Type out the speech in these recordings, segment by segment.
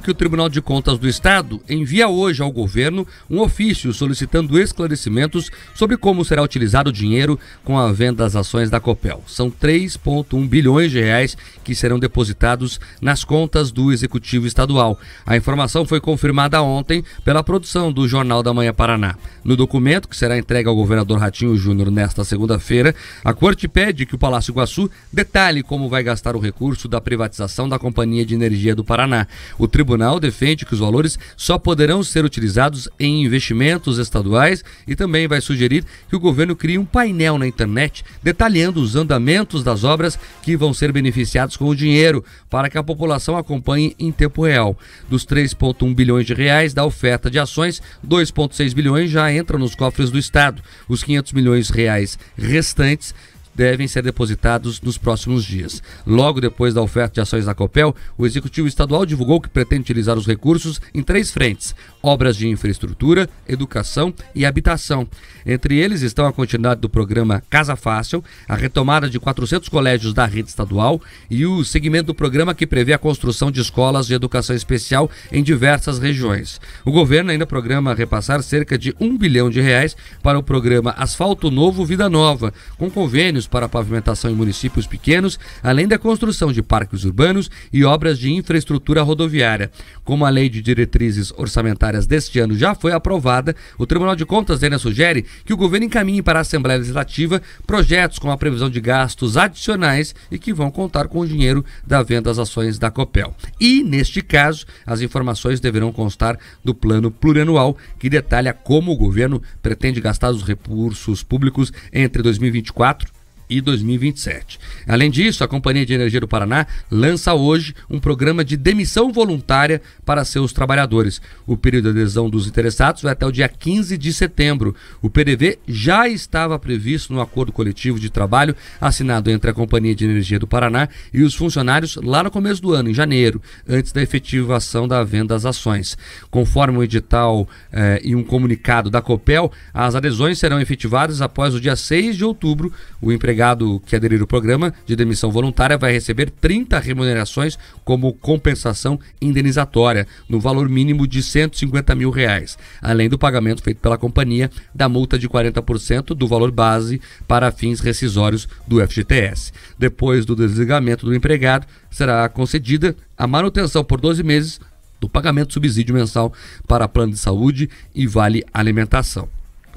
que o Tribunal de Contas do Estado envia hoje ao governo um ofício solicitando esclarecimentos sobre como será utilizado o dinheiro com a venda das ações da Copel. São 3,1 bilhões de reais que serão depositados nas contas do Executivo Estadual. A informação foi confirmada ontem pela produção do Jornal da Manhã Paraná. No documento, que será entregue ao governador Ratinho Júnior nesta segunda-feira, a corte pede que o Palácio Iguaçu detalhe como vai gastar o recurso da privatização da Companhia de Energia do Paraná. O tribunal tribunal defende que os valores só poderão ser utilizados em investimentos estaduais e também vai sugerir que o governo crie um painel na internet detalhando os andamentos das obras que vão ser beneficiados com o dinheiro para que a população acompanhe em tempo real. Dos 3,1 bilhões de reais da oferta de ações, 2,6 bilhões já entram nos cofres do Estado. Os 500 milhões reais restantes devem ser depositados nos próximos dias. Logo depois da oferta de ações da Copel, o Executivo Estadual divulgou que pretende utilizar os recursos em três frentes: obras de infraestrutura, educação e habitação. Entre eles estão a continuidade do programa Casa Fácil, a retomada de 400 colégios da rede estadual e o segmento do programa que prevê a construção de escolas de educação especial em diversas regiões. O governo ainda programa repassar cerca de um bilhão de reais para o programa Asfalto Novo Vida Nova, com convênios trabalhos para pavimentação em municípios pequenos, além da construção de parques urbanos e obras de infraestrutura rodoviária. Como a Lei de Diretrizes Orçamentárias deste ano já foi aprovada, o Tribunal de Contas ainda sugere que o governo encaminhe para a Assembleia Legislativa projetos com a previsão de gastos adicionais e que vão contar com o dinheiro da venda das ações da Copel. E, neste caso, as informações deverão constar do plano plurianual, que detalha como o governo pretende gastar os recursos públicos entre 2024 e 2027. Além disso, a Companhia de Energia do Paraná lança hoje um programa de demissão voluntária para seus trabalhadores. O período de adesão dos interessados vai até o dia 15 de setembro. O PDV já estava previsto no acordo coletivo de trabalho assinado entre a Companhia de Energia do Paraná e os funcionários lá no começo do ano, em janeiro, antes da efetivação da venda das ações. Conforme o edital eh, e um comunicado da COPEL, as adesões serão efetivadas após o dia 6 de outubro. O empregador empregado que aderir ao programa de demissão voluntária vai receber 30 remunerações como compensação indenizatória, no valor mínimo de 150 mil reais, além do pagamento feito pela companhia da multa de 40% do valor base para fins rescisórios do FGTS. Depois do desligamento do empregado, será concedida a manutenção por 12 meses do pagamento de subsídio mensal para plano de saúde e vale alimentação.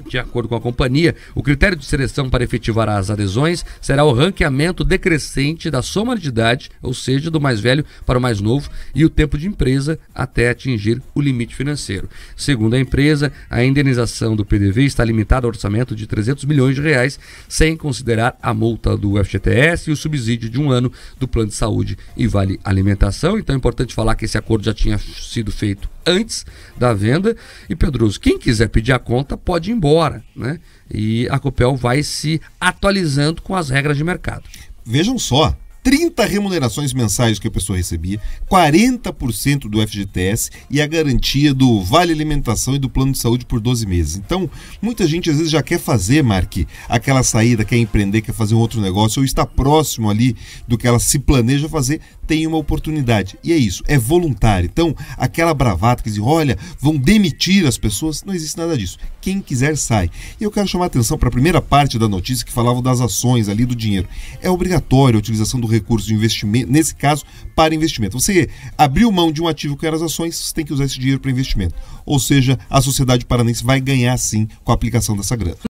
De acordo com a companhia, o critério de seleção para efetivar as adesões será o ranqueamento decrescente da soma de idade, ou seja, do mais velho para o mais novo, e o tempo de empresa até atingir o limite financeiro. Segundo a empresa, a indenização do PDV está limitada ao orçamento de 300 milhões de reais, sem considerar a multa do FGTS e o subsídio de um ano do plano de saúde e vale alimentação. Então é importante falar que esse acordo já tinha sido feito antes da venda. E Pedroso, quem quiser pedir a conta pode ir embora, né? E a Copel vai se atualizando com as regras de mercado. Vejam só, 30 remunerações mensais que a pessoa recebia, 40% do FGTS e a garantia do vale alimentação e do plano de saúde por 12 meses. Então, muita gente às vezes já quer fazer, Mark, aquela saída, quer empreender, quer fazer um outro negócio ou está próximo ali do que ela se planeja fazer, tem uma oportunidade. E é isso, é voluntário. Então, aquela bravata que diz, olha, vão demitir as pessoas, não existe nada disso. Quem quiser sai. E eu quero chamar a atenção para a primeira parte da notícia que falava das ações ali do dinheiro. É obrigatório a utilização do recursos de investimento, nesse caso, para investimento. Você abriu mão de um ativo que era as ações, você tem que usar esse dinheiro para investimento. Ou seja, a sociedade paranense vai ganhar sim com a aplicação dessa grana.